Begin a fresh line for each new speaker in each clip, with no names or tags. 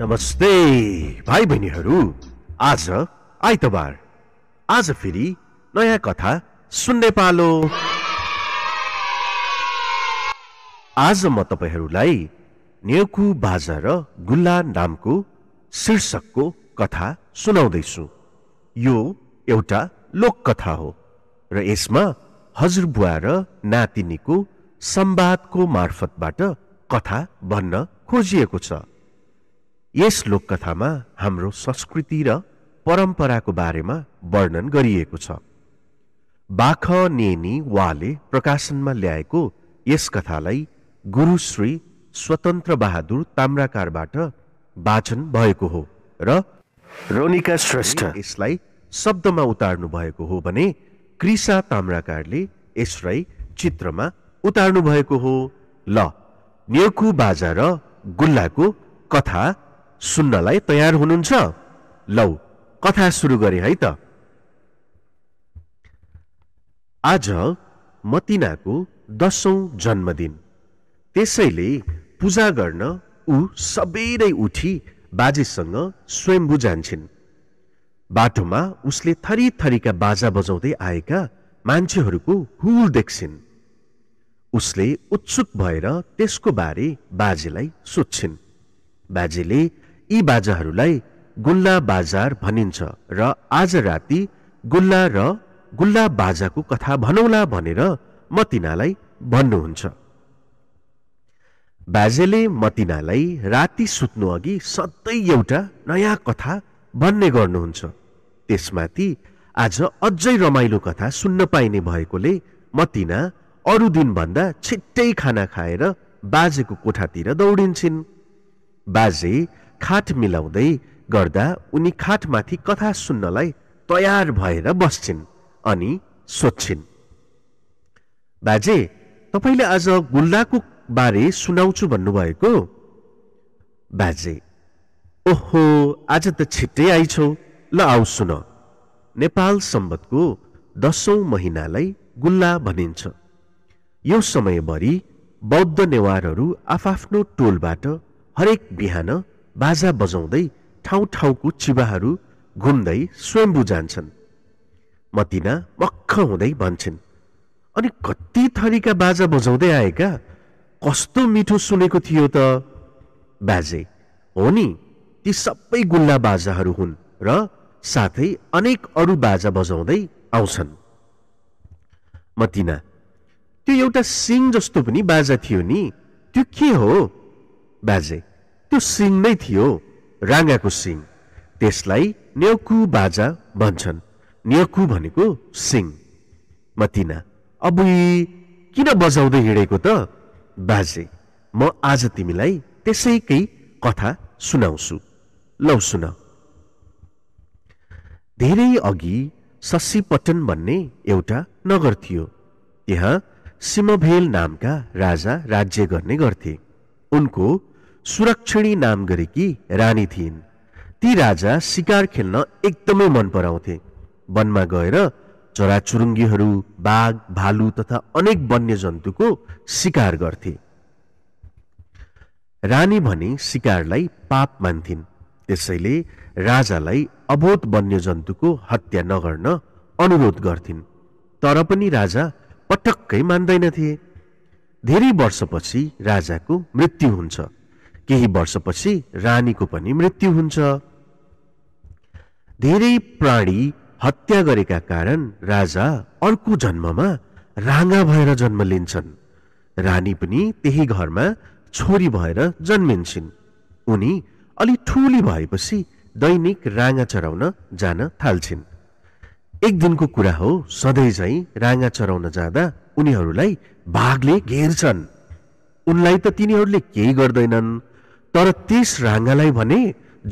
नमस्ते भाइ बहिनीहरू आज आइतबार आज फेरि नयाँ कथा सुन्ने पालो आज म तपाईँहरूलाई नेउकु बाजा र गुल्ला नामको शीर्षकको कथा सुनाउँदैछु यो एउटा लोककथा हो र यसमा हजुरबुवा र नातिनीको संवादको मार्फतबाट कथा भन्न खोजिएको छ यस लोककथामा हाम्रो संस्कृति र परम्पराको बारेमा वर्णन गरिएको छ बाख नेनी वाले प्रकाशनमा ल्याएको यस कथालाई गुरुश्री स्वतन्त्र बहादुर ताम्राकारबाट वाचन भएको हो र रोनिका श्रेष्ठ यसलाई शब्दमा उतार्नु भएको हो भने कृषा ताम्राकारले यसलाई चित्रमा उतार्नु भएको हो ल नेकु बाजा र गुल्लाको कथा सुन्नलाई तयार हुनुहुन्छ लौ कथा सुरु गरे है त आज मतिनाको दसौँ जन्मदिन त्यसैले पूजा गर्न ऊ नै उठी बाजेसँग स्वयम्भू जान्छन् बाटोमा उसले थरी थरीका बाजा बजाउँदै आएका मान्छेहरूको हुल देख्छिन् उसले उत्सुक भएर त्यसको बारे बाजेलाई सोध्छिन् बाजेले यी बाजाहरूलाई गुल्ला बाजार भनिन्छ र आज राति गुल्ला र गुल्ला बाजाको कथा भनौला भनेर मतिनालाई भन्नुहुन्छ बाजेले मतिनालाई राति सुत्नु अघि सधैँ एउटा नयाँ कथा भन्ने गर्नुहुन्छ त्यसमाथि आज अझै रमाइलो कथा सुन्न पाइने भएकोले मतिना अरू दिनभन्दा छिट्टै खाना खाएर बाजेको कोठातिर दौडिन्छन् बाजे खाट मिलाउँदै गर्दा उनी खाटमाथि कथा सुन्नलाई तयार भएर बस्छिन् अनि सोध्छिन् बाजे तपाईँले आज गुल्लाको बारे सुनाउँछु भन्नुभएको बाजे ओहो आज त छिट्टै आइछौ ल आऊ सुन नेपाल सम्बन्धको दसौँ महिनालाई गुल्ला भनिन्छ यो समयभरि बौद्ध नेवारहरू आफआफ्नो टोलबाट हरेक बिहान बाजा बजाउँदै ठाउँ ठाउँको चिवाहरू घुम्दै स्वयम्भू जान्छन् मतिना मख हुँदै भन्छन् अनि कति थरीका बाजा बजाउँदै आएका कस्तो मिठो सुनेको थियो त बाजे हो नि ती सबै गुल्ला बाजाहरू हुन् र साथै अनेक अरू बाजा बजाउँदै आउँछन् मतिना त्यो एउटा सिङ जस्तो पनि बाजा थियो नि त्यो के हो बाजे त्यो सिङ नै थियो राँगाको सिङ त्यसलाई न्यौकु बाजा भन्छन् न्यौकु भनेको सिङ मतिना अब किन बजाउँदै हिँडेको त बाजे म आज तिमीलाई त्यसैकै कथा सुनाउँछु लौ सुन धेरै अघि शशीपटन भन्ने एउटा नगर थियो त्यहाँ सिमभेल नामका राजा राज्य गर्ने गर्थे उनको सुरक्षिणी नाम गरेकी रानी थिइन् ती राजा शिकार खेल्न एकदमै मन पराउँथे वनमा गएर चराचुरुङ्गीहरू बाघ भालु तथा अनेक वन्यजन्तुको शिकार गर्थे रानी भने शिकारलाई पाप मान्थिन् त्यसैले राजालाई अबोध वन्यजन्तुको हत्या नगर्न अनुरोध गर्थिन् तर पनि राजा पटक्कै मान्दैनथे धेरै वर्षपछि राजाको मृत्यु हुन्छ केही वर्षपछि रानीको पनि मृत्यु हुन्छ धेरै प्राणी हत्या गरेका कारण राजा अर्को जन्ममा राँगा भएर जन्म लिन्छन् रानी पनि त्यही घरमा छोरी भएर जन्मिन्छन् उनी अलि ठुली भएपछि दैनिक राँगा चराउन जान थाल्छिन् एक दिनको कुरा हो सधैँ झैँ राँगा चराउन जाँदा उनीहरूलाई भागले घेर्छन् उनलाई त तिनीहरूले केही गर्दैनन् तर त्यस राँगालाई भने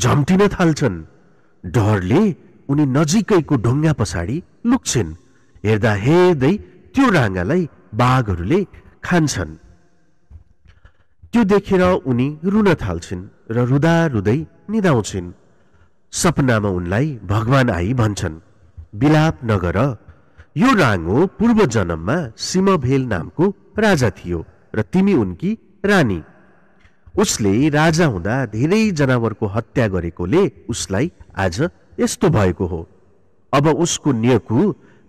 झम्टिन थाल्छन् डरले उनी नजिकैको ढुङ्गा पछाडि लुक्छिन् हेर्दा हेर्दै त्यो राँगालाई बाघहरूले खान्छन् त्यो देखेर उनी रुन थाल्छिन् र रुदा रुदै निदाउँछिन् सपनामा उनलाई भगवान आई भन्छन् विलाप नगर यो हो पूर्व जन्ममा सिमभेल नामको राजा थियो र तिमी उनकी रानी उसले राजा हुँदा धेरै जनावरको हत्या गरेकोले उसलाई आज यस्तो भएको हो अब उसको नियकु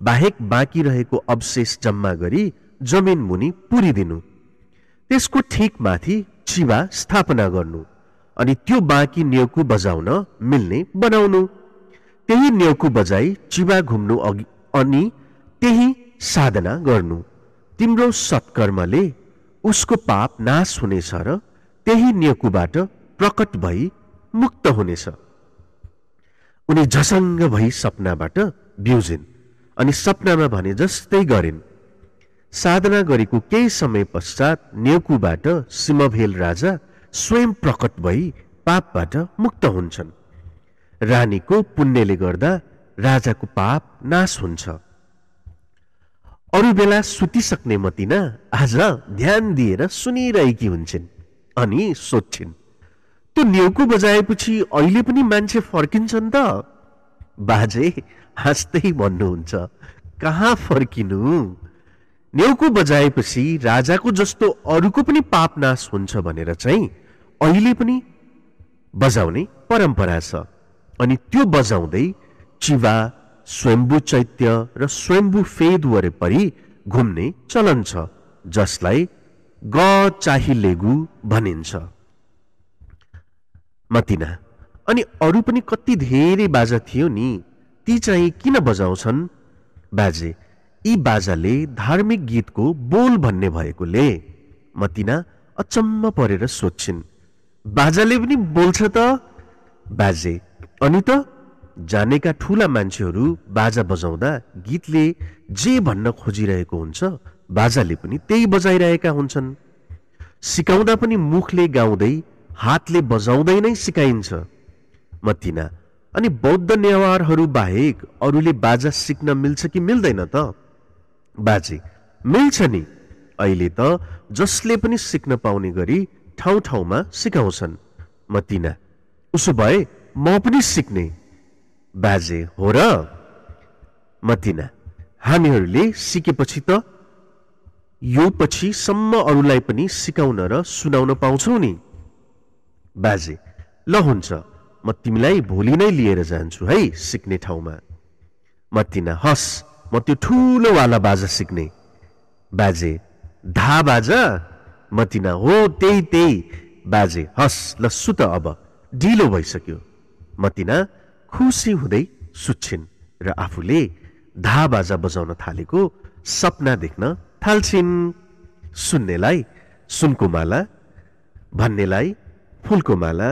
बाहेक बाँकी रहेको अवशेष जम्मा गरी जमिन मुनि पुरिदिनु त्यसको ठिक माथि चिवा स्थापना गर्नु अनि त्यो बाँकी नियकु बजाउन मिल्ने बनाउनु त्यही नियकु बजाई चिवा घुम्नु अघि अनि त्यही साधना गर्नु तिम्रो सत्कर्मले उसको पाप नाश हुनेछ र त्यही नेकुबाट प्रकट भई मुक्त हुनेछ उनी झसङ्ग भई सपनाबाट बिउजिन् अनि सपनामा भने जस्तै गरिन् साधना गरेको केही समय पश्चात नेकुबाट सिमभेल राजा स्वयं प्रकट भई पापबाट मुक्त हुन्छन् रानीको पुण्यले गर्दा राजाको पाप नाश हुन्छ अरू बेला सुतिसक्ने मतिना आज ध्यान दिएर सुनिरहेकी हुन्छन् अनि सोध्छिन् त्यो न्यौको बजाएपछि अहिले पनि मान्छे फर्किन्छन् त बाजे हाँस्दै भन्नुहुन्छ कहाँ फर्किनु न्यौको बजाएपछि राजाको जस्तो अरूको पनि पाप नाश हुन्छ भनेर चाहिँ अहिले पनि बजाउने परम्परा छ अनि त्यो बजाउँदै चिवा स्वयम्भू चैत्य र स्वयम्भू फेद वरिपरि घुम्ने चलन छ जसलाई ग चाहिँ लेगु भनिन्छ मतिना अनि अरू पनि कति धेरै बाजा थियो नि ती चाहिँ किन बजाउँछन् बाजे यी बाजाले धार्मिक गीतको बोल भन्ने भएकोले मतिना अचम्म परेर सोध्छिन् बाजाले पनि बोल्छ त बाजे अनि त जानेका ठुला मान्छेहरू बाजा बजाउँदा गीतले जे भन्न खोजिरहेको हुन्छ बाजाले पनि त्यही बजाइरहेका हुन्छन् सिकाउँदा पनि मुखले गाउँदै हातले बजाउँदै नै सिकाइन्छ मतिना अनि बौद्ध नेवारहरू बाहेक अरूले बाजा सिक्न मिल्छ कि मिल्दैन त बाजे मिल्छ नि अहिले त जसले पनि सिक्न पाउने गरी ठाउँ ठाउँमा सिकाउँछन् मतिना उसो भए म पनि सिक्ने बाजे हो र मतिना हामीहरूले सिकेपछि त यो सम्म अरूलाई पनि सिकाउन र सुनाउन पाउँछौ नि बाजे ल हुन्छ म तिमीलाई भोलि नै लिएर जान्छु है सिक्ने ठाउँमा मतिना हस् म त्यो ठुलोवाला बाजा सिक्ने बाजे धा बाजा मतिना हो त्यही त्यही बाजे हस् ल सुत अब ढिलो भइसक्यो मतिना खुसी हुँदै सुत्छिन् र आफूले धा बाजा बजाउन थालेको सपना देख्न थाल्छिन् सुन्नेलाई सुनको माला भन्नेलाई फुलको माला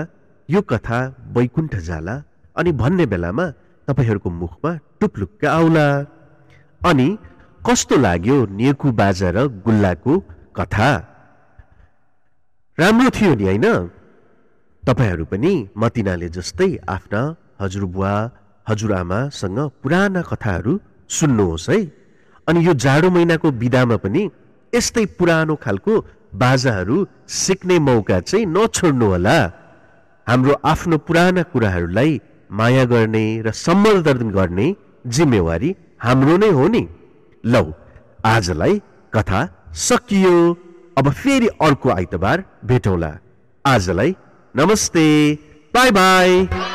यो कथा वैकुण्ठ जाला अनि भन्ने बेलामा तपाईँहरूको मुखमा टुप्लुक्क आउला अनि कस्तो लाग्यो नेकु बाजा र गुल्लाको कथा राम्रो थियो नि होइन तपाईँहरू पनि मतिनाले जस्तै आफ्ना हजुरबुवा हजुरआमासँग पुराना कथाहरू सुन्नुहोस् है अनि यो जाडो महिनाको बिदामा पनि यस्तै पुरानो खालको बाजाहरू सिक्ने मौका चाहिँ होला हाम्रो आफ्नो पुराना कुराहरूलाई माया गर्ने र सम्बर्धन गर्ने जिम्मेवारी हाम्रो नै हो नि लौ आजलाई कथा सकियो अब फेरि अर्को आइतबार भेटौँला आजलाई नमस्ते बाई बाई